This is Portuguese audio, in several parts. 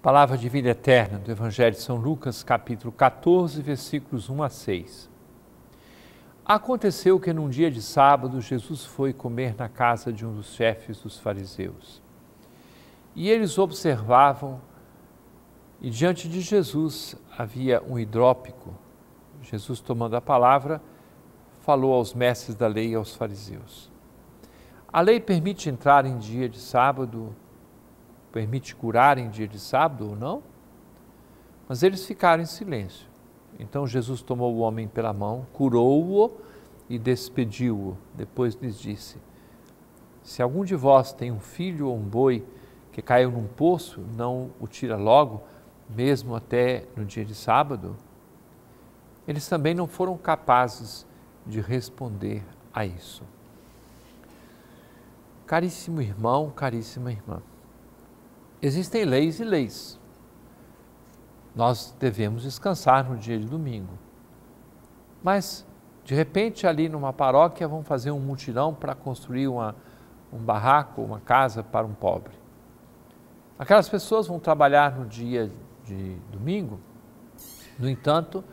Palavra de vida eterna do Evangelho de São Lucas, capítulo 14, versículos 1 a 6. Aconteceu que num dia de sábado Jesus foi comer na casa de um dos chefes dos fariseus. E eles observavam, e diante de Jesus havia um hidrópico. Jesus, tomando a palavra, falou aos mestres da lei e aos fariseus. A lei permite entrar em dia de sábado permite curar em dia de sábado ou não? Mas eles ficaram em silêncio. Então Jesus tomou o homem pela mão, curou-o e despediu-o. Depois lhes disse: Se algum de vós tem um filho ou um boi que caiu num poço, não o tira logo, mesmo até no dia de sábado? Eles também não foram capazes de responder a isso. Caríssimo irmão, caríssima irmã existem leis e leis. Nós devemos descansar no dia de domingo. Mas, de repente, ali numa paróquia vão fazer um mutirão para construir uma, um barraco, uma casa para um pobre. Aquelas pessoas vão trabalhar no dia de domingo, no entanto,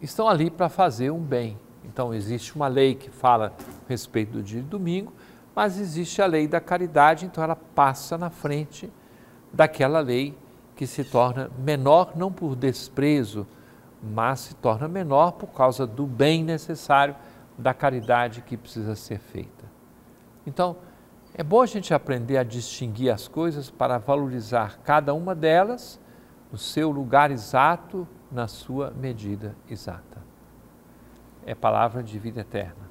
estão ali para fazer um bem. Então, existe uma lei que fala a respeito do dia de domingo, mas existe a lei da caridade, então ela passa na frente daquela lei que se torna menor não por desprezo, mas se torna menor por causa do bem necessário, da caridade que precisa ser feita. Então, é bom a gente aprender a distinguir as coisas para valorizar cada uma delas no seu lugar exato, na sua medida exata. É palavra de vida eterna.